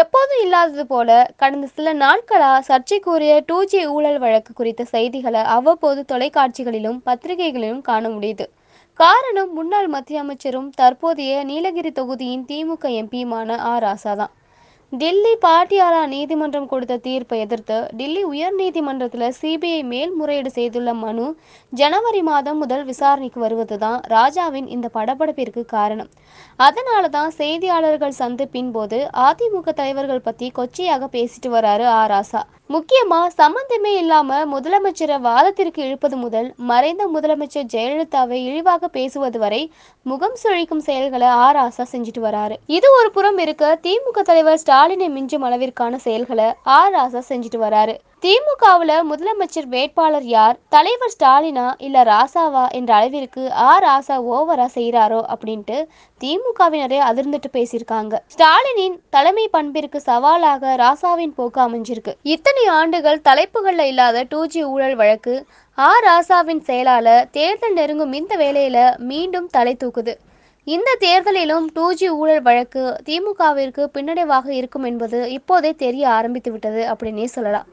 எப்போதும் இல்லாதது போல கடந்த சில நாட்களா சர்ச்சைக்குரிய டூ ஜி ஊழல் வழக்கு குறித்த செய்திகளை அவ்வப்போது தொலைக்காட்சிகளிலும் பத்திரிகைகளிலும் காண முடியுது காரணம் முன்னாள் மத்திய அமைச்சரும் தற்போதைய நீலகிரி தொகுதியின் திமுக எம்பியுமான ஆ ராசா டெல்லி பாட்டியாலா நீதிமன்றம் கொடுத்த தீர்ப்பை எதிர்த்து டெல்லி உயர் நீதிமன்றத்தில் சிபிஐ மேல்முறையீடு செய்துள்ள மனு ஜனவரி மாதம் முதல் விசாரணைக்கு வருவதுதான் ராஜாவின் இந்த படபடப்பிற்கு காரணம் அதனால தான் செய்தியாளர்கள் சந்திப்பின் போது அதிமுக தலைவர்கள் பற்றி கொச்சையாக பேசிட்டு வராரு ஆ ராசா முக்கியமாக சம்பந்தமே இல்லாமல் முதலமைச்சரை வாதத்திற்கு இழுப்பது முதல் மறைந்த முதலமைச்சர் ஜெயலலிதாவை இழிவாக பேசுவது வரை முகம் சுழிக்கும் செயல்களை ஆர் ஆசா செஞ்சுட்டு வராரு இது ஒரு புறம் இருக்க திமுக தலைவர் ஸ்டாலினை மிஞ்சும் அளவிற்கான செயல்களை ஆர் ஆசா செஞ்சுட்டு வராரு திமுகவில் முதலமைச்சர் வேட்பாளர் யார் தலைவர் ஸ்டாலினா இல்லை ராசாவா என்ற அளவிற்கு ஆ ராசா ஓவரா செய்கிறாரோ அப்படின்ட்டு திமுகவினரே அதிர்ந்துட்டு பேசியிருக்காங்க ஸ்டாலினின் தலைமை பண்பிற்கு சவாலாக ராசாவின் போக்கு அமைஞ்சிருக்கு இத்தனை ஆண்டுகள் தலைப்புகளில் இல்லாத டூ ஜி ஊழல் வழக்கு ஆ ராசாவின் செயலாளர் தேர்தல் நெருங்கும் இந்த வேலையில மீண்டும் தலை தூக்குது இந்த தேர்தலிலும் டூ ஜி ஊழல் வழக்கு திமுகவிற்கு பின்னடைவாக இருக்கும் என்பது இப்போதே தெரிய ஆரம்பித்து விட்டது அப்படின்னே சொல்லலாம்